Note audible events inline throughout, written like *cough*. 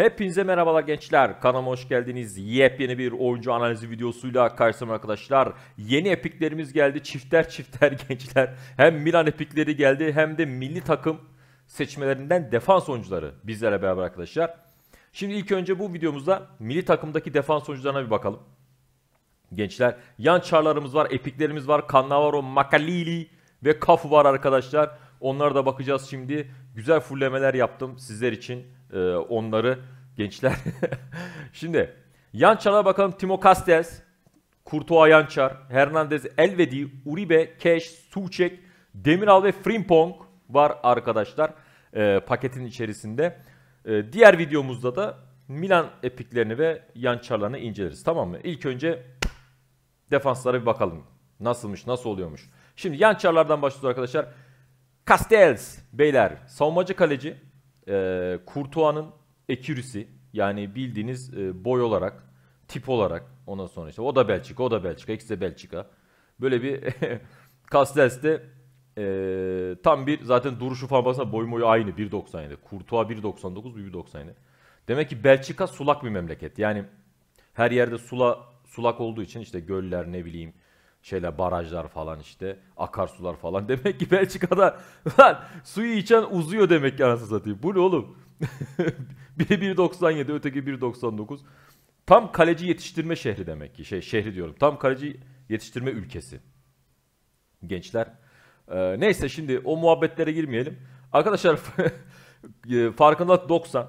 Hepinize merhabalar gençler. Kanalıma hoş geldiniz. Yepyeni bir oyuncu analizi videosuyla karşınızda arkadaşlar. Yeni epiklerimiz geldi. Çifter çifter *laughs* gençler. Hem Milan epikleri geldi hem de milli takım seçmelerinden defans oyuncuları bizlerle beraber arkadaşlar. Şimdi ilk önce bu videomuzda milli takımdaki defans oyuncularına bir bakalım. Gençler yan çarlarımız var, epiklerimiz var. Cannavaro, Makalili ve Kafu var arkadaşlar. Onlara da bakacağız şimdi. Güzel fullemeler yaptım sizler için e, onları gençler. *laughs* Şimdi yan çana bakalım Timo Castells, Kurtuğa Yançar, Hernandez, Elvedi, Uribe, Keş, Suçek, Demiral ve Frimpong var arkadaşlar e, paketin içerisinde. E, diğer videomuzda da Milan epiklerini ve yançarlarını inceleriz tamam mı? İlk önce defanslara bir bakalım. Nasılmış, nasıl oluyormuş. Şimdi yançarlardan başlıyoruz arkadaşlar. Castells beyler savunmacı kaleci e, ee, Kurtuğa'nın ekürisi yani bildiğiniz e, boy olarak, tip olarak ondan sonra işte o da Belçika, o da Belçika, ikisi de Belçika. Böyle bir Kastels'te *laughs* e, tam bir zaten duruşu falan basına boy boyu aynı 1.97. Kurtuğa 1.99, 1.97. Demek ki Belçika sulak bir memleket. Yani her yerde sula sulak olduğu için işte göller ne bileyim şeyler barajlar falan işte akarsular falan. *laughs* Demek ki Belçika'da lan suyu içen uzuyor demek ki anasını satayım. Bu ne oğlum? *laughs* Biri 1.97 öteki 1.99. Tam kaleci yetiştirme şehri demek ki. Şey şehri diyorum. Tam kaleci yetiştirme ülkesi. Gençler. Ee, neyse şimdi o muhabbetlere girmeyelim. Arkadaşlar *laughs* e, farkındalık 90.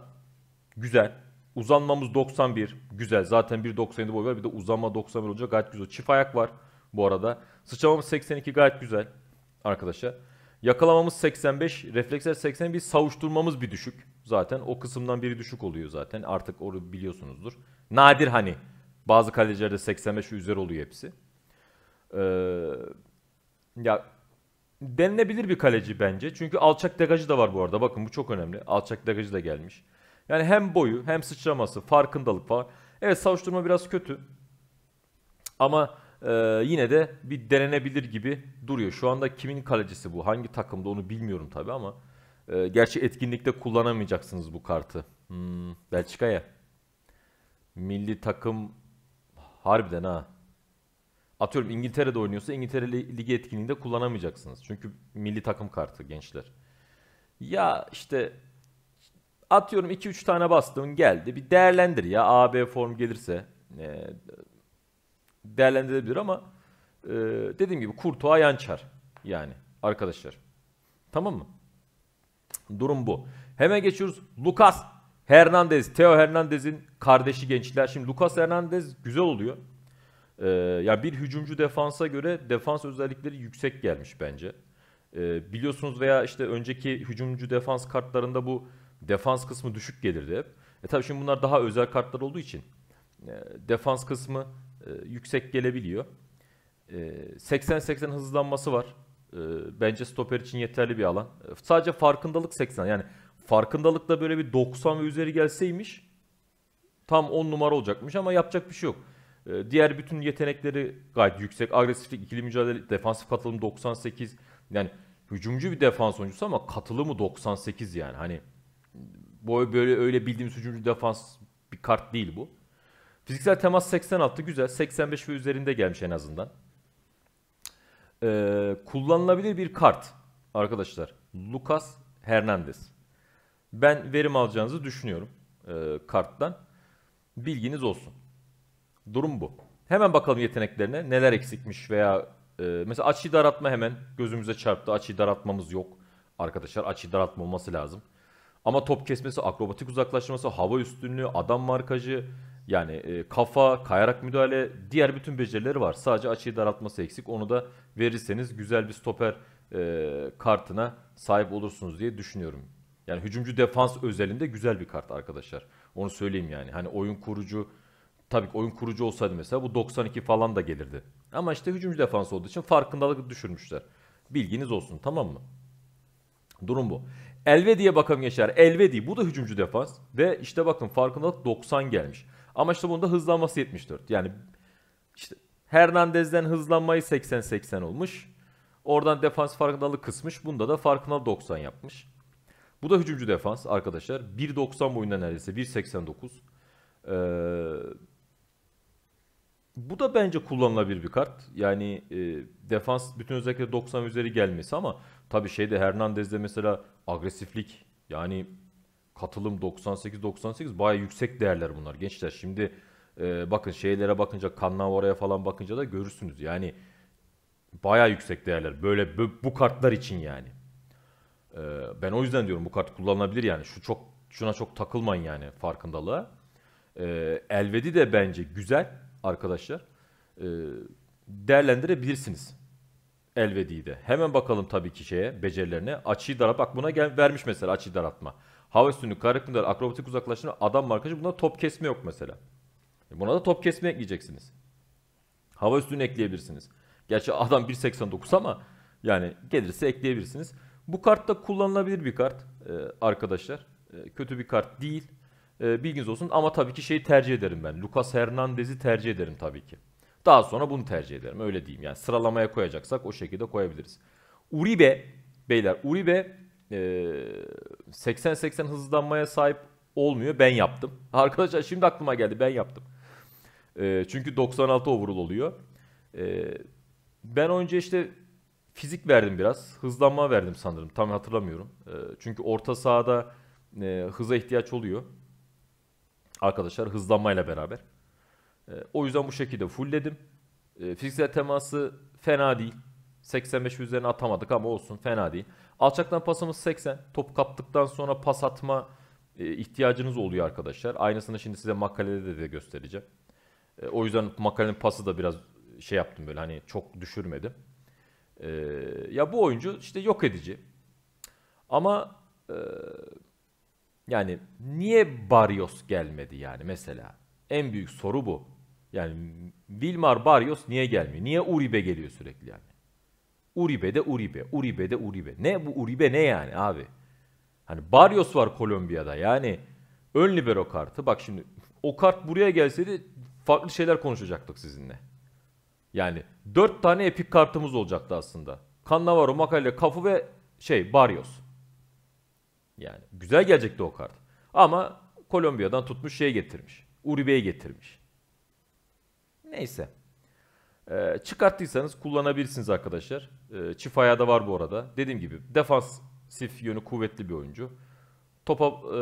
Güzel. Uzanmamız 91. Güzel. Zaten 1.97 boy var. Bir de uzanma 91 olacak. Gayet güzel. Çift ayak var bu arada. Sıçramamız 82 gayet güzel arkadaşlar. Yakalamamız 85, refleksler 80 bir savuşturmamız bir düşük. Zaten o kısımdan biri düşük oluyor zaten. Artık onu biliyorsunuzdur. Nadir hani. Bazı kalecilerde 85 üzeri oluyor hepsi. Ee, ya denilebilir bir kaleci bence. Çünkü alçak degajı da var bu arada. Bakın bu çok önemli. Alçak degajı da gelmiş. Yani hem boyu hem sıçraması, farkındalık var. Evet savuşturma biraz kötü. Ama e, yine de bir denenebilir gibi duruyor. Şu anda kimin kalecisi bu? Hangi takımda onu bilmiyorum tabi ama e, gerçi etkinlikte kullanamayacaksınız bu kartı. Hmm, Belçika'ya. Milli takım harbiden ha. Atıyorum İngiltere'de oynuyorsa İngiltere Ligi etkinliğinde kullanamayacaksınız. Çünkü milli takım kartı gençler. Ya işte atıyorum 2-3 tane bastım geldi. Bir değerlendir ya AB form gelirse. E, değerlendirilebilir ama e, dediğim gibi Kurtuğa yançar yani arkadaşlar. Tamam mı? Durum bu. Hemen geçiyoruz. Lucas Hernandez, Theo Hernandez'in kardeşi gençler. Şimdi Lucas Hernandez güzel oluyor. Ee, ya bir hücumcu defansa göre defans özellikleri yüksek gelmiş bence. Ee, biliyorsunuz veya işte önceki hücumcu defans kartlarında bu defans kısmı düşük gelirdi hep. E tabii şimdi bunlar daha özel kartlar olduğu için e, defans kısmı e, yüksek gelebiliyor. 80-80 e, hızlanması var. E, bence stoper için yeterli bir alan. sadece farkındalık 80. Yani farkındalıkla böyle bir 90 ve üzeri gelseymiş tam 10 numara olacakmış ama yapacak bir şey yok. diğer bütün yetenekleri gayet yüksek. Agresiflik, ikili mücadele, defansif katılım 98. Yani hücumcu bir defans oyuncusu ama katılımı 98 yani. Hani böyle, böyle öyle bildiğimiz hücumcu defans bir kart değil bu. Fiziksel temas 86 güzel. 85 ve üzerinde gelmiş en azından. Ee, kullanılabilir bir kart arkadaşlar. Lucas Hernandez. Ben verim alacağınızı düşünüyorum e, karttan. Bilginiz olsun. Durum bu. Hemen bakalım yeteneklerine neler eksikmiş veya e, mesela açıyı daratma hemen gözümüze çarptı. Açıyı daratmamız yok. Arkadaşlar açıyı daraltma olması lazım. Ama top kesmesi, akrobatik uzaklaşması, hava üstünlüğü, adam markajı, yani e, kafa, kayarak müdahale, diğer bütün becerileri var. Sadece açıyı daraltması eksik. Onu da verirseniz güzel bir stoper e, kartına sahip olursunuz diye düşünüyorum. Yani hücumcu defans özelinde güzel bir kart arkadaşlar. Onu söyleyeyim yani. Hani oyun kurucu tabii ki oyun kurucu olsaydı mesela bu 92 falan da gelirdi. Ama işte hücumcu defans olduğu için farkındalık düşürmüşler. Bilginiz olsun tamam mı? Durum bu. Elvedi'ye bakalım gençler. Elvedi bu da hücumcu defans. Ve işte bakın farkındalık 90 gelmiş. Ama işte bunda hızlanması 74. Yani işte Hernandez'den hızlanmayı 80-80 olmuş. Oradan defans farkındalık kısmış. Bunda da farkına 90 yapmış. Bu da hücumcu defans arkadaşlar. 1.90 boyunda neredeyse. 1.89. Ee, bu da bence kullanılabilir bir kart. Yani e, defans bütün özellikle 90 üzeri gelmesi ama tabii şeyde Hernandez'de mesela agresiflik yani katılım 98-98 baya yüksek değerler bunlar gençler. Şimdi e, bakın şeylere bakınca Kannavara'ya falan bakınca da görürsünüz. Yani baya yüksek değerler. Böyle bu, bu kartlar için yani. E, ben o yüzden diyorum bu kart kullanılabilir yani. Şu çok şuna çok takılmayın yani farkındalığa. E, Elvedi de bence güzel arkadaşlar. E, değerlendirebilirsiniz. Elvedi'yi de. Hemen bakalım tabii ki şeye, becerilerine. Açıyı darat. bak buna gel, vermiş mesela açıyı daratma. Hava üstünlüğü, kare kundal, akrobatik uzaklaştırma, adam markajı bundan top kesme yok mesela. E, buna da top kesme ekleyeceksiniz. Hava üstünü ekleyebilirsiniz. Gerçi adam 1.89 ama yani gelirse ekleyebilirsiniz. Bu kart da kullanılabilir bir kart e, arkadaşlar. E, kötü bir kart değil. bilginiz olsun ama tabii ki şeyi tercih ederim ben. Lucas Hernandez'i tercih ederim tabii ki. Daha sonra bunu tercih ederim öyle diyeyim. Yani sıralamaya koyacaksak o şekilde koyabiliriz. Uribe beyler Uribe 80-80 hızlanmaya sahip olmuyor. Ben yaptım. *laughs* Arkadaşlar şimdi aklıma geldi. Ben yaptım. çünkü 96 overall oluyor. ben önce işte fizik verdim biraz. Hızlanma verdim sanırım. Tam hatırlamıyorum. çünkü orta sahada e, hıza ihtiyaç oluyor. Arkadaşlar hızlanmayla beraber. o yüzden bu şekilde fullledim. E, fiziksel teması fena değil. 85 üzerine atamadık ama olsun fena değil. Alçaktan pasımız 80. Top kaptıktan sonra pas atma e, ihtiyacınız oluyor arkadaşlar. Aynısını şimdi size makalede de, de göstereceğim. E, o yüzden makalenin pası da biraz şey yaptım böyle hani çok düşürmedim. E, ya bu oyuncu işte yok edici. Ama yani niye Barrios gelmedi yani mesela? En büyük soru bu. Yani Wilmar Barrios niye gelmiyor? Niye Uribe geliyor sürekli yani? Uribe de Uribe, Uribe de Uribe. Ne bu Uribe ne yani abi? Hani Barrios var Kolombiya'da yani ön libero kartı. Bak şimdi o kart buraya gelseydi farklı şeyler konuşacaktık sizinle. Yani dört tane epik kartımız olacaktı aslında. Cannavaro, Makale, Kafu ve şey Barrios. Yani güzel gelecekti o kart. Ama Kolombiya'dan tutmuş şey getirmiş. Uribe'ye getirmiş. Neyse. Ee, çıkarttıysanız kullanabilirsiniz arkadaşlar. E, çift ayağı da var bu arada. Dediğim gibi defansif yönü kuvvetli bir oyuncu. Topa e,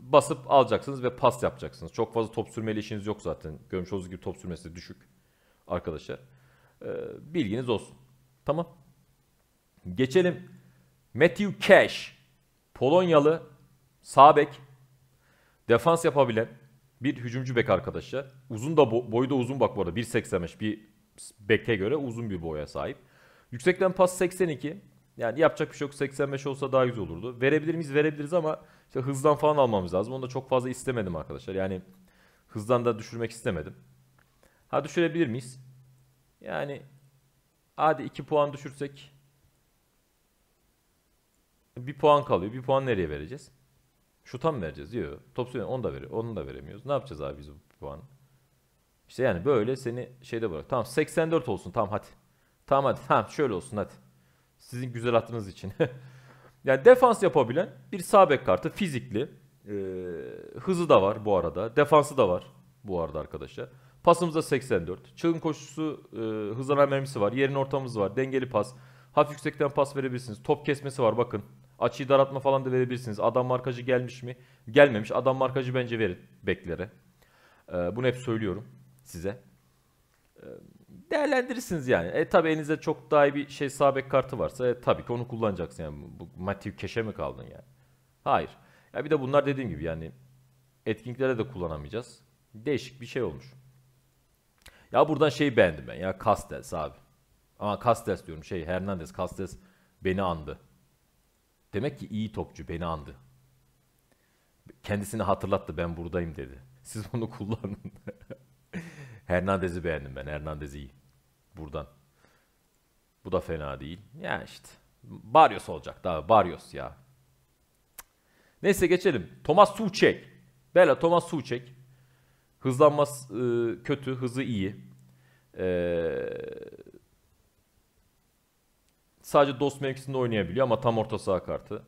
basıp alacaksınız ve pas yapacaksınız. Çok fazla top sürmeyle işiniz yok zaten. Görmüş olduğunuz gibi top sürmesi düşük arkadaşlar. E, bilginiz olsun. Tamam. Geçelim. Matthew Cash. Polonyalı sağ Defans yapabilen bir hücumcu bek arkadaşlar. Uzun da bo boyu da uzun bak bu arada. 1.85 bir beke göre uzun bir boya sahip. Yüksekten pas 82. Yani yapacak bir şey yok. 85 olsa daha güzel olurdu. Verebilir miyiz? Verebiliriz ama işte hızdan falan almamız lazım. Onu da çok fazla istemedim arkadaşlar. Yani hızdan da düşürmek istemedim. Ha düşürebilir miyiz? Yani hadi 2 puan düşürsek bir puan kalıyor. Bir puan nereye vereceğiz? Şuta mı vereceğiz? Yok. Top onu da veriyor. Onu da veremiyoruz. Ne yapacağız abi biz bu puanı? İşte yani böyle seni şeyde bırak. Tamam 84 olsun tamam hadi. Tamam hadi tamam şöyle olsun hadi. Sizin güzel attığınız için. *laughs* yani defans yapabilen bir sağ bek kartı fizikli. Ee, hızı da var bu arada. Defansı da var bu arada arkadaşlar. Pasımızda 84. Çılgın koşusu e, hızlanan mermisi var. Yerin ortamımız var. Dengeli pas. Hafif yüksekten pas verebilirsiniz. Top kesmesi var bakın. Açıyı daratma falan da verebilirsiniz. Adam markacı gelmiş mi? Gelmemiş. Adam markacı bence verin beklere. E, bunu hep söylüyorum size. Ee, değerlendirirsiniz yani. E tabi elinizde çok daha iyi bir şey sabek kartı varsa e, tabii ki onu kullanacaksın yani. Bu Matthew Keş'e mi kaldın yani? Hayır. Ya bir de bunlar dediğim gibi yani etkinliklere de kullanamayacağız. Değişik bir şey olmuş. Ya buradan şey beğendim ben ya Castells abi. Ama Castells diyorum şey Hernandez Castells beni andı. Demek ki iyi topçu beni andı. Kendisini hatırlattı ben buradayım dedi. Siz bunu *laughs* kullanın. Hernandez'i beğendim ben. Hernandez iyi. Buradan. Bu da fena değil. Ya işte. Barrios olacak daha. Barrios ya. Neyse geçelim. Thomas Suçek. Bela Thomas Suçek. Hızlanması e, kötü. Hızı iyi. Eee sadece dost mevkisinde oynayabiliyor ama tam orta saha kartı.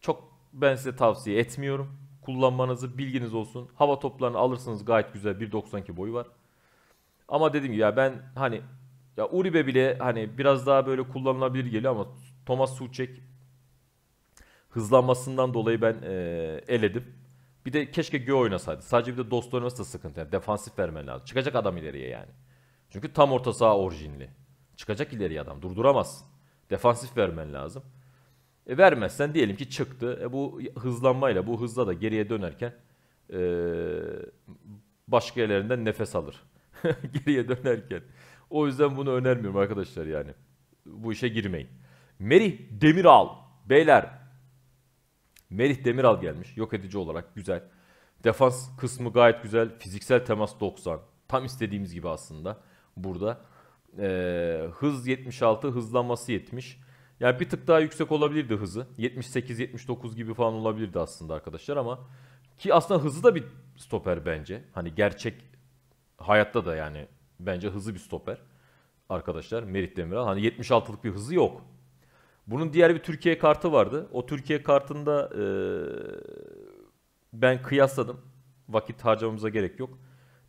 Çok ben size tavsiye etmiyorum. Kullanmanızı bilginiz olsun. Hava toplarını alırsınız gayet güzel 1.92 boyu var. Ama dedim ki ya ben hani ya Uribe bile hani biraz daha böyle kullanılabilir geliyor ama Thomas Suçek hızlanmasından dolayı ben e, eledim. Bir de keşke Gö oynasaydı. Sadece bir de dost oynaması da sıkıntı. Yani defansif vermen lazım. Çıkacak adam ileriye yani. Çünkü tam orta saha orijinli. Çıkacak ileriye adam. Durduramazsın. Defansif vermen lazım. E vermezsen diyelim ki çıktı. E bu hızlanmayla bu hızla da geriye dönerken e, başka yerlerinden nefes alır. *laughs* geriye dönerken. O yüzden bunu önermiyorum arkadaşlar yani. Bu işe girmeyin. Merih Demiral. Beyler. Merih Demiral gelmiş. Yok edici olarak güzel. Defans kısmı gayet güzel. Fiziksel temas 90. Tam istediğimiz gibi aslında burada. Ee, hız 76, hızlanması 70. Yani bir tık daha yüksek olabilirdi hızı. 78-79 gibi falan olabilirdi aslında arkadaşlar ama ki aslında hızı da bir stoper bence. Hani gerçek hayatta da yani bence hızlı bir stoper arkadaşlar Merih Demiral. Hani 76'lık bir hızı yok. Bunun diğer bir Türkiye kartı vardı. O Türkiye kartında e, ben kıyasladım. Vakit harcamamıza gerek yok.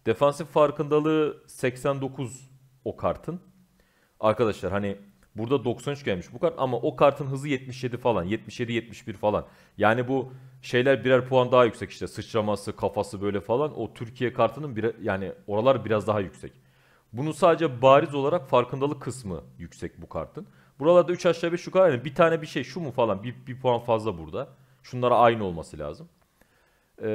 Defansif farkındalığı 89 o kartın. Arkadaşlar hani Burada 93 gelmiş bu kart ama o kartın hızı 77 falan. 77-71 falan. Yani bu şeyler birer puan daha yüksek işte. Sıçraması, kafası böyle falan. O Türkiye kartının bir, yani oralar biraz daha yüksek. Bunu sadece bariz olarak farkındalık kısmı yüksek bu kartın. Buralarda 3 aşağı 5 yukarı yani Bir tane bir şey şu mu falan bir, bir puan fazla burada. Şunlara aynı olması lazım. Ee,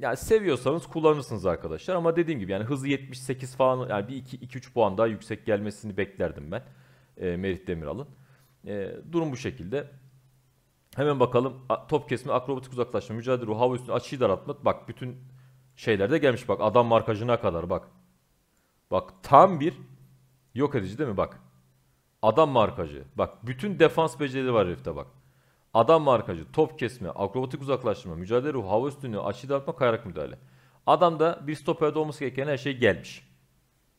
yani seviyorsanız kullanırsınız arkadaşlar ama dediğim gibi yani hızı 78 falan yani bir 2 2 3 puan daha yüksek gelmesini beklerdim ben e, Merih Demiral'ın. E, durum bu şekilde. Hemen bakalım top kesme, akrobatik uzaklaşma, mücadele, ruh hava üstüne açıyı daraltma. Bak bütün şeylerde gelmiş bak adam markajına kadar bak. Bak tam bir yok edici değil mi bak. Adam markajı. Bak bütün defans becerileri var herifte bak. Adam markajı, top kesme, akrobatik uzaklaştırma, mücadele ruhu, hava üstünlüğü, açıyı daraltma, kayarak müdahale. Adam da bir stoperde olması gereken her şey gelmiş.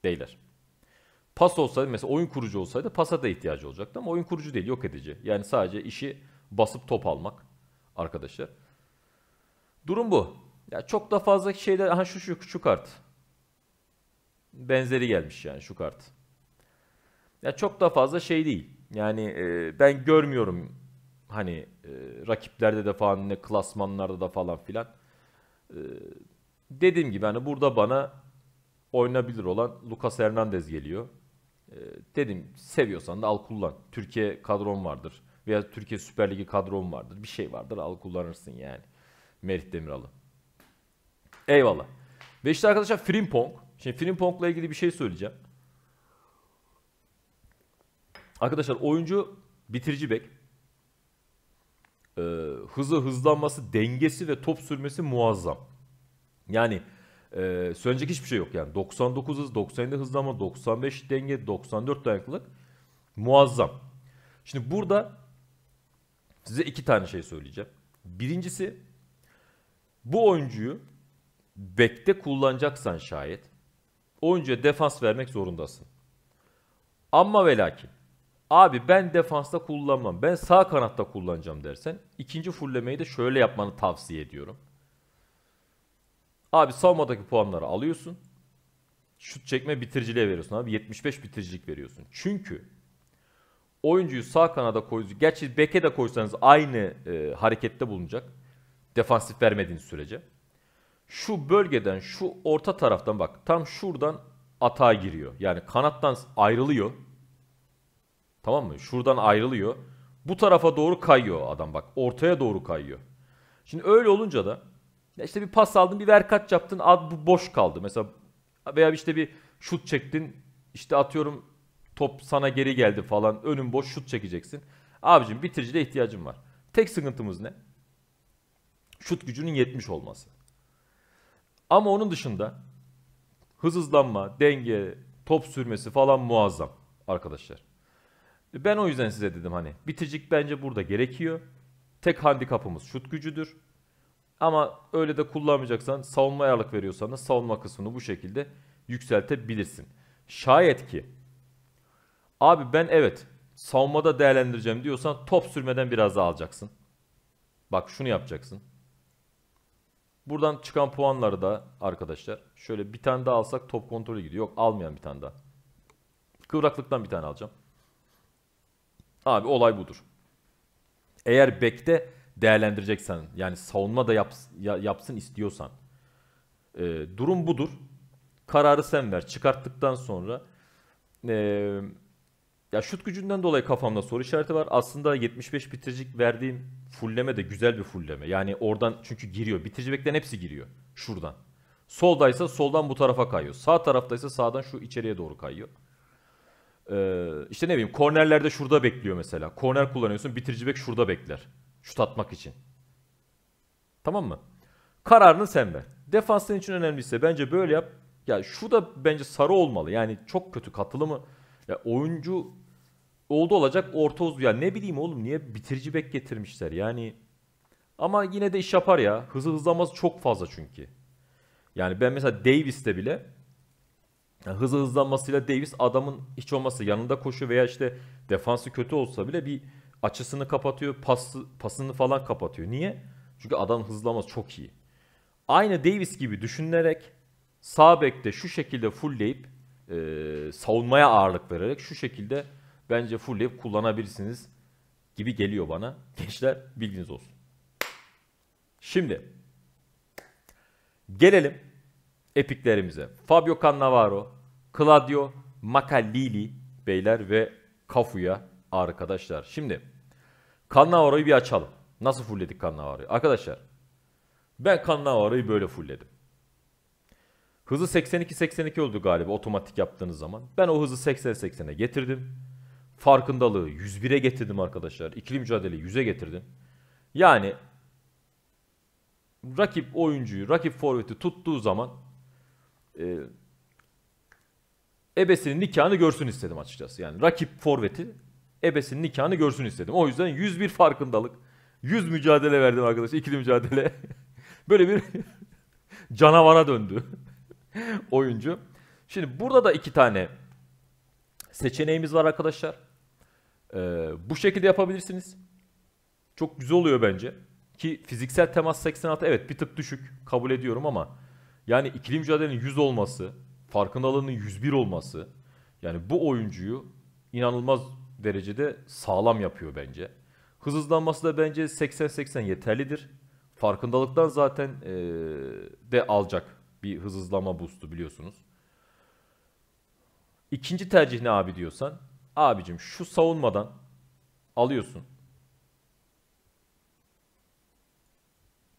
Beyler. Pas olsaydı mesela oyun kurucu olsaydı pasa da ihtiyacı olacaktı ama oyun kurucu değil yok edici. Yani sadece işi basıp top almak arkadaşlar. Durum bu. Ya çok da fazla şeyler ha şu şu şu kart. Benzeri gelmiş yani şu kart. Ya çok da fazla şey değil. Yani e, ben görmüyorum hani e, rakiplerde de falan ne klasmanlarda da falan filan. E, dediğim gibi hani burada bana oynabilir olan Lucas Hernandez geliyor. Ee, dedim seviyorsan da al kullan. Türkiye kadron vardır veya Türkiye Süper Ligi kadron vardır. Bir şey vardır al kullanırsın yani. Merih Demiral'ı. Eyvallah. Ve işte arkadaşlar Frimpong. Şimdi Frimpong'la ilgili bir şey söyleyeceğim. Arkadaşlar oyuncu bitirici bek. Ee, hızı hızlanması, dengesi ve top sürmesi muazzam. Yani ee, söylenecek hiçbir şey yok yani. 99 hız, 97 ama 95 denge, 94 dayanıklılık muazzam. Şimdi burada size iki tane şey söyleyeceğim. Birincisi bu oyuncuyu bekte kullanacaksan şayet oyuncuya defans vermek zorundasın. Ama ve lakin abi ben defansta kullanmam ben sağ kanatta kullanacağım dersen ikinci fullemeyi de şöyle yapmanı tavsiye ediyorum. Abi savunmadaki puanları alıyorsun. Şut çekme bitiriciliğe veriyorsun abi. 75 bitiricilik veriyorsun. Çünkü oyuncuyu sağ kanada koyuyorsunuz. Gerçi beke de koysanız aynı e, harekette bulunacak. Defansif vermediğiniz sürece. Şu bölgeden, şu orta taraftan bak tam şuradan atağa giriyor. Yani kanattan ayrılıyor. Tamam mı? Şuradan ayrılıyor. Bu tarafa doğru kayıyor adam bak. Ortaya doğru kayıyor. Şimdi öyle olunca da ya işte bir pas aldın, bir verkat yaptın, ad bu boş kaldı. Mesela veya işte bir şut çektin, işte atıyorum top sana geri geldi falan, önün boş şut çekeceksin. Abicim bitiricide ihtiyacım var. Tek sıkıntımız ne? Şut gücünün yetmiş olması. Ama onun dışında hız hızlanma, denge, top sürmesi falan muazzam arkadaşlar. Ben o yüzden size dedim hani bitiricik bence burada gerekiyor. Tek handikapımız şut gücüdür. Ama öyle de kullanmayacaksan savunma ayarlık veriyorsanız savunma kısmını bu şekilde yükseltebilirsin. Şayet ki abi ben evet savunmada değerlendireceğim diyorsan top sürmeden biraz daha alacaksın. Bak şunu yapacaksın. Buradan çıkan puanları da arkadaşlar şöyle bir tane daha alsak top kontrolü gidiyor. Yok almayan bir tane daha. Kıvraklıktan bir tane alacağım. Abi olay budur. Eğer bekte değerlendireceksen yani savunma da yaps, ya, yapsın istiyorsan. E, durum budur. Kararı sen ver. Çıkarttıktan sonra e, ya şut gücünden dolayı kafamda soru işareti var. Aslında 75 bitiricilik verdiğim fulleme de güzel bir fulleme. Yani oradan çünkü giriyor. Bitirici bekleyen hepsi giriyor. Şuradan. Soldaysa soldan bu tarafa kayıyor. Sağ taraftaysa sağdan şu içeriye doğru kayıyor. Ee, işte ne bileyim kornerlerde şurada bekliyor mesela. Korner kullanıyorsun bitirici bek şurada bekler. Şut atmak için. Tamam mı? Kararını sen ver. Defans senin için önemliyse bence böyle yap. Ya şu da bence sarı olmalı. Yani çok kötü katılımı. Ya oyuncu oldu olacak orta uzun. Ya ne bileyim oğlum niye bitirici bek getirmişler yani. Ama yine de iş yapar ya. Hızı hızlaması çok fazla çünkü. Yani ben mesela Davis'te bile yani hızı hızlanmasıyla Davis adamın hiç olmazsa yanında koşu veya işte defansı kötü olsa bile bir açısını kapatıyor, pas, pasını falan kapatıyor. Niye? Çünkü adam hızlamaz çok iyi. Aynı Davis gibi düşünülerek sağ bekte şu şekilde fullleyip e, savunmaya ağırlık vererek şu şekilde bence fullleyip kullanabilirsiniz gibi geliyor bana. *laughs* Gençler bilginiz olsun. Şimdi gelelim epiklerimize. Fabio Cannavaro, Claudio Macalili beyler ve Kafu'ya arkadaşlar. Şimdi Cannavaro'yu bir açalım. Nasıl fullledik Cannavaro'yu? Arkadaşlar ben Cannavaro'yu böyle fullledim. Hızı 82-82 oldu galiba otomatik yaptığınız zaman. Ben o hızı 80-80'e getirdim. Farkındalığı 101'e getirdim arkadaşlar. İkili mücadeleyi 100'e getirdim. Yani rakip oyuncuyu, rakip forveti tuttuğu zaman e, ebesinin nikahını görsün istedim açıkçası. Yani rakip forveti ebesinin nikahını görsün istedim. O yüzden 101 farkındalık. 100 mücadele verdim arkadaşlar. Ikili mücadele. *laughs* Böyle bir *laughs* canavara döndü *laughs* oyuncu. Şimdi burada da iki tane seçeneğimiz var arkadaşlar. Ee, bu şekilde yapabilirsiniz. Çok güzel oluyor bence. Ki fiziksel temas 86 evet bir tık düşük kabul ediyorum ama yani ikili mücadelenin 100 olması, farkındalığının 101 olması yani bu oyuncuyu inanılmaz derecede sağlam yapıyor bence. Hız hızlanması da bence 80-80 yeterlidir. Farkındalıktan zaten e, de alacak bir hız hızlama boost'u biliyorsunuz. İkinci tercih ne abi diyorsan. Abicim şu savunmadan alıyorsun.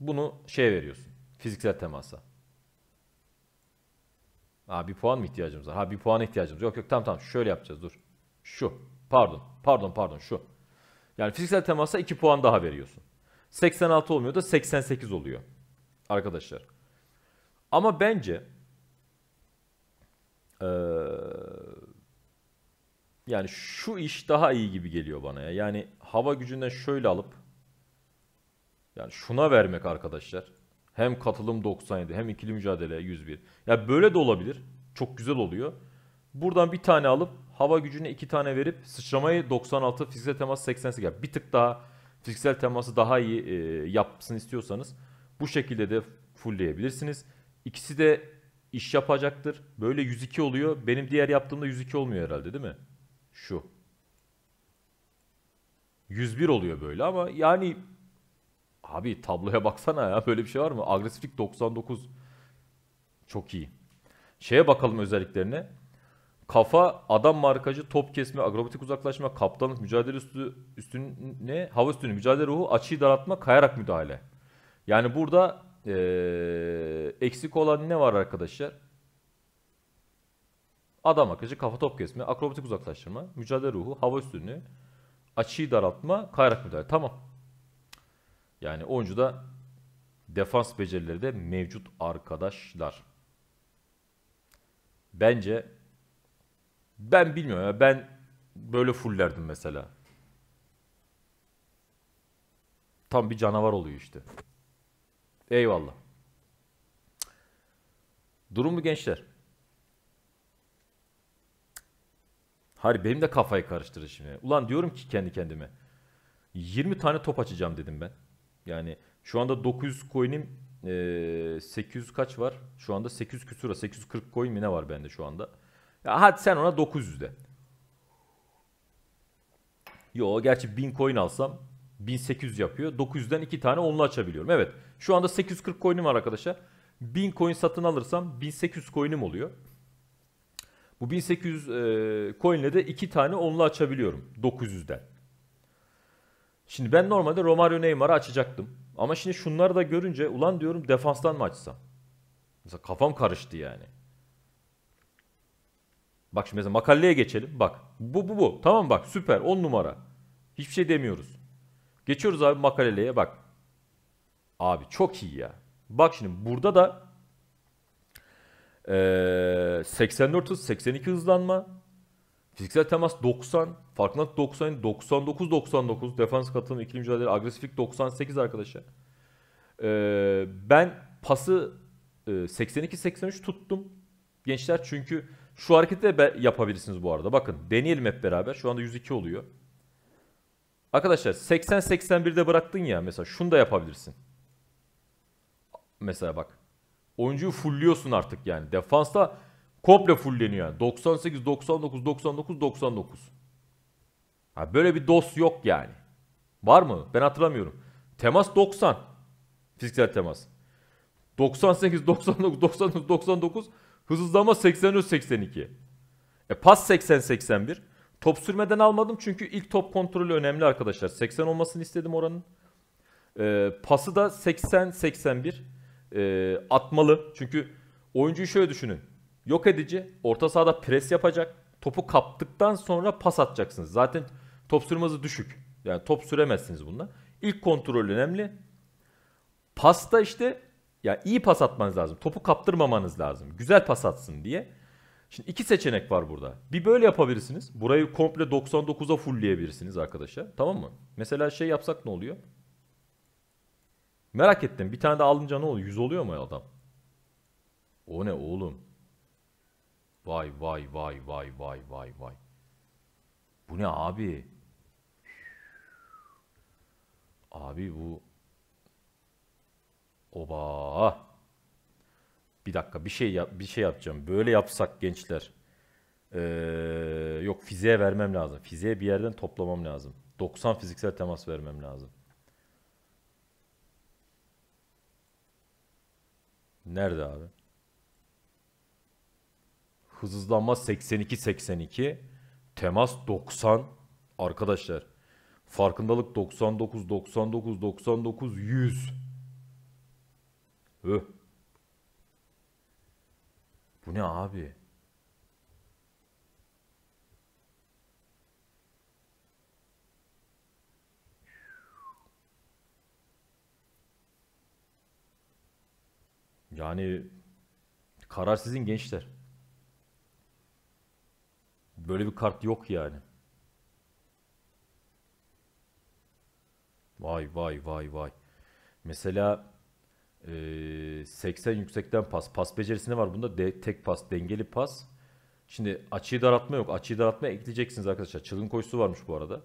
Bunu şeye veriyorsun. Fiziksel temasa. Ha bir puan mı ihtiyacımız var? Ha bir puana ihtiyacımız Yok yok tamam tamam şöyle yapacağız dur. Şu. Pardon, pardon, pardon şu. Yani fiziksel temasa 2 puan daha veriyorsun. 86 olmuyor da 88 oluyor arkadaşlar. Ama bence ee, yani şu iş daha iyi gibi geliyor bana ya. Yani hava gücünden şöyle alıp yani şuna vermek arkadaşlar. Hem katılım 97 hem ikili mücadele 101. Ya yani böyle de olabilir. Çok güzel oluyor. Buradan bir tane alıp hava gücüne 2 tane verip sıçramayı 96, fiziksel temas 88. Yani bir tık daha fiziksel teması daha iyi e, yapsın istiyorsanız bu şekilde de fullleyebilirsiniz. İkisi de iş yapacaktır. Böyle 102 oluyor. Benim diğer yaptığımda 102 olmuyor herhalde değil mi? Şu. 101 oluyor böyle ama yani abi tabloya baksana ya böyle bir şey var mı? Agresiflik 99. Çok iyi. Şeye bakalım özelliklerine. Kafa, adam markacı, top kesme, akrobatik uzaklaşma, kaptanlık, mücadele üstü, üstüne, hava üstünü, mücadele ruhu, açıyı daraltma, kayarak müdahale. Yani burada ee, eksik olan ne var arkadaşlar? Adam akıcı, kafa top kesme, akrobatik uzaklaştırma, mücadele ruhu, hava üstünlüğü, açıyı daraltma, kayarak müdahale. Tamam. Yani oyuncuda defans becerileri de mevcut arkadaşlar. Bence ben bilmiyorum ya ben böyle fullerdim mesela. Tam bir canavar oluyor işte. Eyvallah. Durum mu gençler? Hayır benim de kafayı karıştırır şimdi. Ulan diyorum ki kendi kendime. 20 tane top açacağım dedim ben. Yani şu anda 900 coin'im e, 800 kaç var? Şu anda 800 küsura 840 coin mi ne var bende şu anda? hadi sen ona 900 de. Yo gerçi 1000 coin alsam 1800 yapıyor. 900'den 2 tane onlu açabiliyorum. Evet şu anda 840 coin'im var arkadaşlar. 1000 coin satın alırsam 1800 coin'im oluyor. Bu 1800 e, coin ile de 2 tane onlu açabiliyorum 900'den. Şimdi ben normalde Romario Neymar'ı açacaktım. Ama şimdi şunları da görünce ulan diyorum defanstan mı açsam? Mesela kafam karıştı yani. Bak şimdi mesela makaleye geçelim. Bak bu bu bu. Tamam bak süper 10 numara. Hiçbir şey demiyoruz. Geçiyoruz abi Makaleye bak. Abi çok iyi ya. Bak şimdi burada da ee, 84 hız 82 hızlanma. Fiziksel temas 90. Farkındalık 90. 99 99. Defans katılım ikili mücadele agresiflik 98 arkadaşlar. Ee, ben pası e, 82-83 tuttum. Gençler çünkü şu hareketi de yapabilirsiniz bu arada. Bakın deneyelim hep beraber. Şu anda 102 oluyor. Arkadaşlar 80-81'de bıraktın ya mesela şunu da yapabilirsin. Mesela bak. Oyuncuyu fullliyorsun artık yani. Defansta komple fullleniyor yani. 98, 99, 99, 99. Ha böyle bir dos yok yani. Var mı? Ben hatırlamıyorum. Temas 90. Fiziksel temas. 98, 99, 99, 99 Hızlama 83-82. E pas 80-81. Top sürmeden almadım çünkü ilk top kontrolü önemli arkadaşlar. 80 olmasını istedim oranın. E, pası da 80-81 e, atmalı. Çünkü oyuncuyu şöyle düşünün. Yok edici orta sahada pres yapacak. Topu kaptıktan sonra pas atacaksınız. Zaten top sürmesi düşük. Yani top süremezsiniz bununla. İlk kontrol önemli. Pasta işte ya iyi pas atmanız lazım. Topu kaptırmamanız lazım. Güzel pas atsın diye. Şimdi iki seçenek var burada. Bir böyle yapabilirsiniz. Burayı komple 99'a fullleyebilirsiniz arkadaşlar. Tamam mı? Mesela şey yapsak ne oluyor? Merak ettim. Bir tane de alınca ne oluyor? 100 oluyor mu adam? O ne oğlum? Vay vay vay vay vay vay vay. Bu ne abi? Abi bu Oba. Bir dakika bir şey yap, bir şey yapacağım. Böyle yapsak gençler. Ee, yok fiziğe vermem lazım. Fiziğe bir yerden toplamam lazım. 90 fiziksel temas vermem lazım. Nerede abi? Hızlanma 82 82, temas 90 arkadaşlar. Farkındalık 99 99 99 100. Öh. Bu ne abi? Yani karar sizin gençler. Böyle bir kart yok yani. Vay vay vay vay. Mesela 80 yüksekten pas. Pas becerisi ne var bunda. De, tek pas, dengeli pas. Şimdi açıyı daraltma yok. Açıyı daraltmaya ekleyeceksiniz arkadaşlar. Çılgın koşusu varmış bu arada.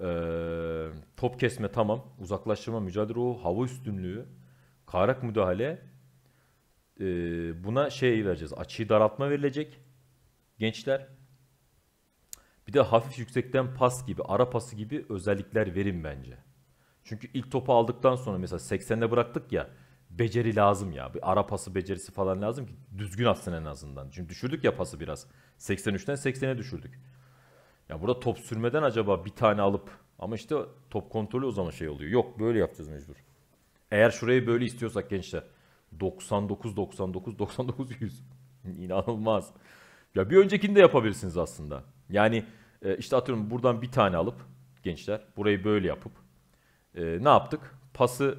Ee, top kesme tamam. Uzaklaştırma, mücadele ruhu, hava üstünlüğü, karak müdahale. Ee, buna şey vereceğiz. Açıyı daraltma verilecek. Gençler. Bir de hafif yüksekten pas gibi, ara pası gibi özellikler verin bence. Çünkü ilk topu aldıktan sonra mesela 80'de bıraktık ya beceri lazım ya. Bir ara pası becerisi falan lazım ki düzgün atsın en azından. Çünkü düşürdük ya pası biraz. 83'ten 80'e düşürdük. Ya burada top sürmeden acaba bir tane alıp ama işte top kontrolü o zaman şey oluyor. Yok böyle yapacağız mecbur. Eğer şurayı böyle istiyorsak gençler 99 99 99 100 inanılmaz. Ya bir öncekini de yapabilirsiniz aslında. Yani e, işte atıyorum buradan bir tane alıp gençler burayı böyle yapıp e, ne yaptık? Pası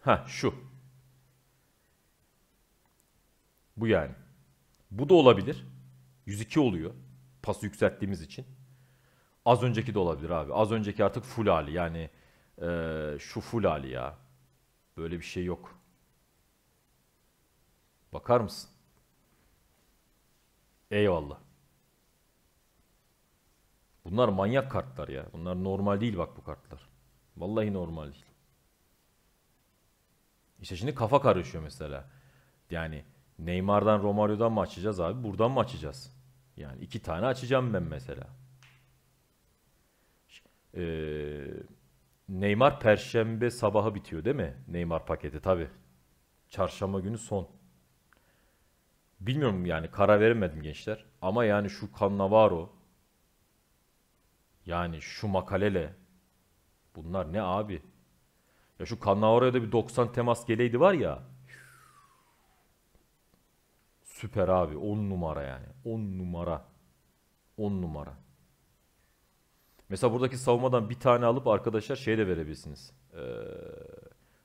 ha şu. Bu yani. Bu da olabilir. 102 oluyor. Pası yükselttiğimiz için. Az önceki de olabilir abi. Az önceki artık full hali. Yani e, şu full hali ya. Böyle bir şey yok. Bakar mısın? Eyvallah. Bunlar manyak kartlar ya. Bunlar normal değil bak bu kartlar. Vallahi normal değil. İşte şimdi kafa karışıyor mesela. Yani Neymar'dan Romario'dan mı açacağız abi? Buradan mı açacağız? Yani iki tane açacağım ben mesela. Ee, Neymar perşembe sabahı bitiyor değil mi? Neymar paketi tabi. Çarşamba günü son. Bilmiyorum yani karar veremedim gençler. Ama yani şu Cannavaro, yani şu makalele. Bunlar ne abi? Ya şu Cannavaro'ya da bir 90 temas geleydi var ya. Süper abi. 10 numara yani. 10 numara. 10 numara. Mesela buradaki savunmadan bir tane alıp arkadaşlar şey de verebilirsiniz. Ee,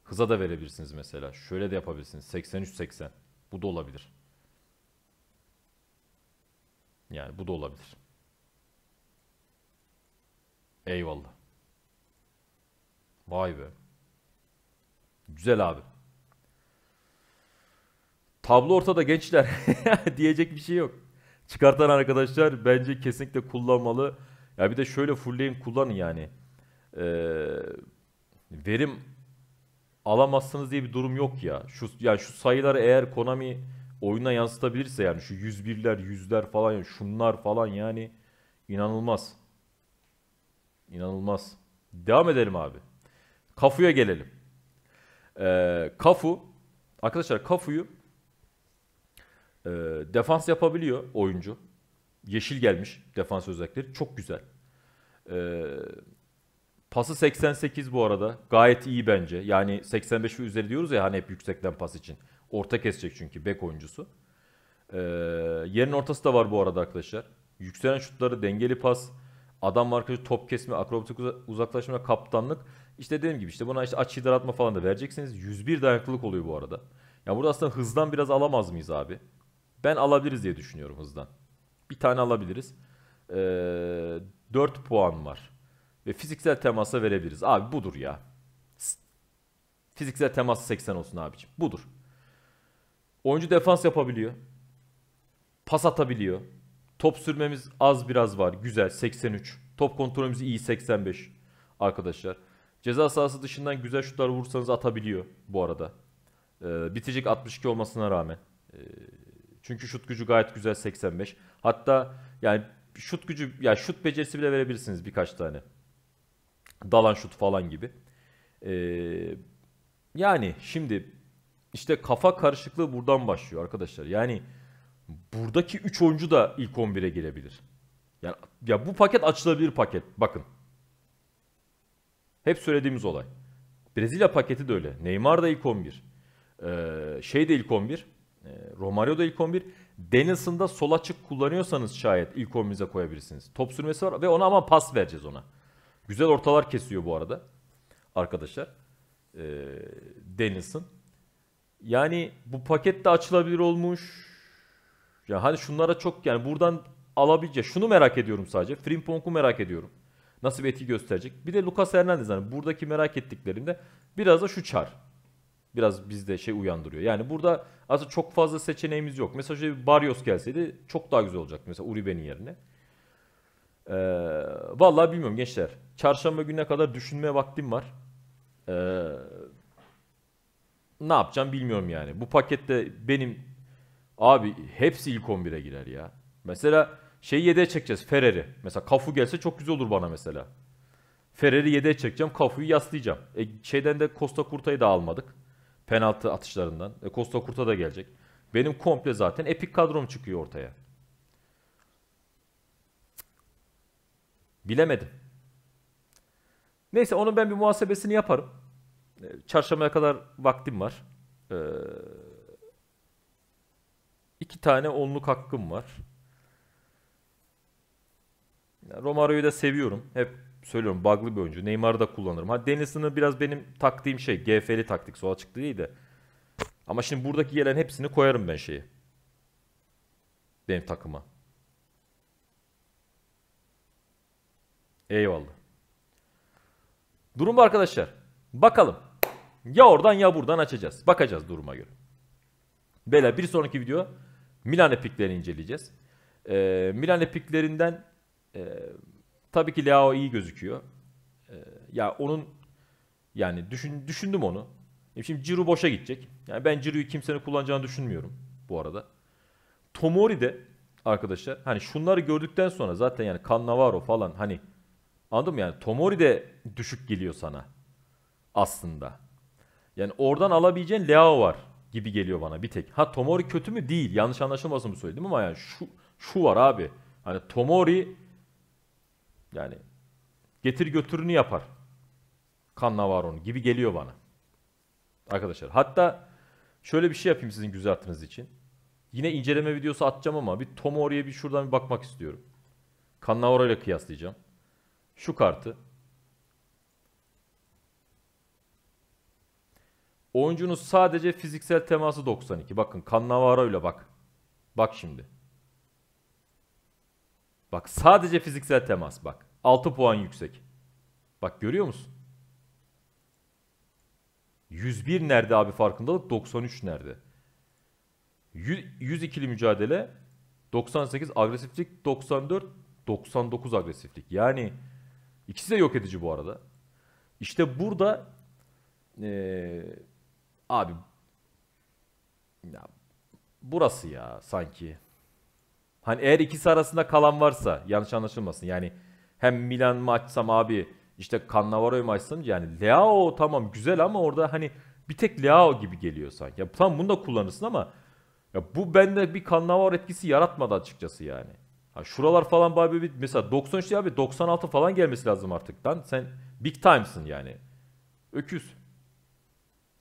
hıza da verebilirsiniz mesela. Şöyle de yapabilirsiniz. 83-80. Bu da olabilir. Yani bu da olabilir. Eyvallah. Vay be. Güzel abi. Tablo ortada gençler. *laughs* Diyecek bir şey yok. Çıkartan arkadaşlar bence kesinlikle kullanmalı. Ya bir de şöyle fullleyin kullanın yani. Ee, verim alamazsınız diye bir durum yok ya. Şu yani şu sayılar eğer Konami oyuna yansıtabilirse yani şu 101'ler, 100'ler falan şunlar falan yani inanılmaz. İnanılmaz. Devam edelim abi. Kafu'ya gelelim. Ee, Kafu, arkadaşlar Kafu'yu e, defans yapabiliyor oyuncu. Yeşil gelmiş defans özellikleri. Çok güzel. Ee, pası 88 bu arada. Gayet iyi bence. Yani 85 ve üzeri diyoruz ya hani hep yüksekten pas için. Orta kesecek çünkü bek oyuncusu. Ee, yerin ortası da var bu arada arkadaşlar. Yükselen şutları, dengeli pas, adam markajı, top kesme, akrobatik uzaklaşma, kaptanlık. İşte dediğim gibi işte buna işte aç hidratma falan da vereceksiniz. 101 dayanıklılık oluyor bu arada. Ya yani burada aslında hızdan biraz alamaz mıyız abi? Ben alabiliriz diye düşünüyorum hızdan. Bir tane alabiliriz. Ee, 4 puan var. Ve fiziksel temasa verebiliriz. Abi budur ya. Fiziksel temas 80 olsun abiciğim. Budur. Oyuncu defans yapabiliyor. Pas atabiliyor. Top sürmemiz az biraz var. Güzel 83. Top kontrolümüz iyi 85 arkadaşlar. Ceza sahası dışından güzel şutlar vursanız atabiliyor bu arada. Ee, bitecek 62 olmasına rağmen. Ee, çünkü şut gücü gayet güzel 85. Hatta yani şut gücü ya yani şut becerisi bile verebilirsiniz birkaç tane. Dalan şut falan gibi. Ee, yani şimdi işte kafa karışıklığı buradan başlıyor arkadaşlar. Yani buradaki 3 oyuncu da ilk 11'e girebilir. Yani ya bu paket açılabilir paket. Bakın. Hep söylediğimiz olay. Brezilya paketi de öyle. Neymar da ilk 11. Ee, şey de ilk 11. Ee, Romario da ilk 11. Deniz'in da sol açık kullanıyorsanız şayet ilk 11'imize koyabilirsiniz. Top sürmesi var ve ona ama pas vereceğiz ona. Güzel ortalar kesiyor bu arada arkadaşlar. Ee, Deniz'in. Yani bu paket de açılabilir olmuş. Yani hani şunlara çok yani buradan alabilecek. Şunu merak ediyorum sadece. Frimpong'u merak ediyorum. Nasıl bir etki gösterecek? Bir de Lucas Hernandez hani buradaki merak ettiklerinde biraz da şu çar. Biraz bizde şey uyandırıyor. Yani burada aslında çok fazla seçeneğimiz yok. Mesela şöyle bir Barrios gelseydi çok daha güzel olacaktı. Mesela Uribe'nin yerine. Ee, vallahi bilmiyorum gençler. Çarşamba gününe kadar düşünme vaktim var. Ee, ne yapacağım bilmiyorum yani. Bu pakette benim Abi hepsi ilk 11'e girer ya. Mesela şey yedeğe çekeceğiz Ferrer'i. Mesela Kafu gelse çok güzel olur bana mesela. Ferrer'i yedeğe çekeceğim. Kafu'yu yaslayacağım. E, şeyden de Costa Kurta'yı da almadık. Penaltı atışlarından. E, Costa Kurta da gelecek. Benim komple zaten epik kadrom çıkıyor ortaya. Bilemedim. Neyse onun ben bir muhasebesini yaparım. E, çarşambaya kadar vaktim var. Ee, İki tane onluk hakkım var. Yani Romaro'yu da seviyorum. Hep söylüyorum bug'lı bir oyuncu. Neymar'ı da kullanırım. Ha Dennison'ı biraz benim taktiğim şey GF'li taktik sol çıktı değil de. Ama şimdi buradaki gelen hepsini koyarım ben şeyi. Benim takıma. Eyvallah. Durum arkadaşlar. Bakalım. Ya oradan ya buradan açacağız. Bakacağız duruma göre. Bela bir sonraki video Milan epiklerini inceleyeceğiz. Ee, Milan epiklerinden e, tabii ki Leao iyi gözüküyor. Ee, ya onun yani düşün, düşündüm onu. E, şimdi Ciro boşa gidecek. Yani ben Ciro'yu kimsenin kullanacağını düşünmüyorum bu arada. Tomori de arkadaşlar hani şunları gördükten sonra zaten yani Cannavaro falan hani anladın mı yani Tomori de düşük geliyor sana aslında. Yani oradan alabileceğin Leao var gibi geliyor bana bir tek. Ha Tomori kötü mü? Değil. Yanlış anlaşılmasın bu söyledim ama yani şu şu var abi. Hani Tomori yani getir götürünü yapar. Cannavaron gibi geliyor bana. Arkadaşlar hatta şöyle bir şey yapayım sizin güzeltiniz için. Yine inceleme videosu atacağım ama bir Tomori'ye bir şuradan bir bakmak istiyorum. Cannavaro ile kıyaslayacağım. Şu kartı Oyuncunun sadece fiziksel teması 92. Bakın Cannavaro ile bak. Bak şimdi. Bak sadece fiziksel temas bak. 6 puan yüksek. Bak görüyor musun? 101 nerede abi farkındalık? 93 nerede? 100, 102'li mücadele 98 agresiflik 94 99 agresiflik. Yani ikisi de yok edici bu arada. İşte burada ee, Abi ya burası ya sanki. Hani eğer ikisi arasında kalan varsa yanlış anlaşılmasın. Yani hem Milan mı açsam abi işte Cannavaro'yu mu açsam yani Leao tamam güzel ama orada hani bir tek Leao gibi geliyor sanki. Ya tamam bunu da kullanırsın ama ya bu bende bir Cannavaro etkisi yaratmadı açıkçası yani. Ha şuralar falan bari bir mesela 93 abi 96 falan gelmesi lazım artık lan. Sen big timesın yani. Öküz.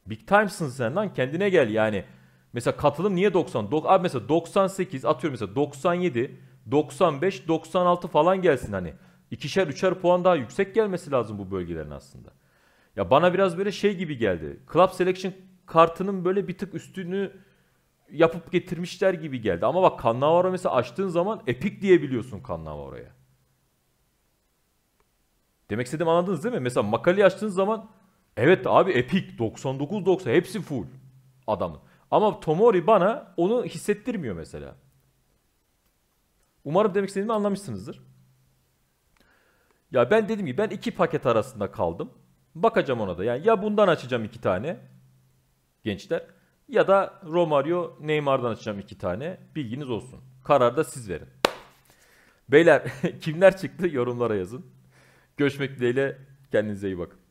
Big times'ın sen lan kendine gel yani. Mesela katılım niye 90? Do abi mesela 98 atıyorum mesela 97, 95, 96 falan gelsin hani. İkişer üçer puan daha yüksek gelmesi lazım bu bölgelerin aslında. Ya bana biraz böyle şey gibi geldi. Club Selection kartının böyle bir tık üstünü yapıp getirmişler gibi geldi. Ama bak Cannavaro mesela açtığın zaman epik diyebiliyorsun Cannavaro'ya. Demek istediğimi anladınız değil mi? Mesela Makali açtığın zaman Evet abi epik 99-90 hepsi full adamın. Ama Tomori bana onu hissettirmiyor mesela. Umarım demek istediğimi anlamışsınızdır. Ya ben dedim ki ben iki paket arasında kaldım. Bakacağım ona da. Yani ya bundan açacağım iki tane gençler ya da Romario Neymar'dan açacağım iki tane. Bilginiz olsun. Karar da siz verin. Beyler *laughs* kimler çıktı yorumlara yazın. Görüşmek dileğiyle kendinize iyi bakın.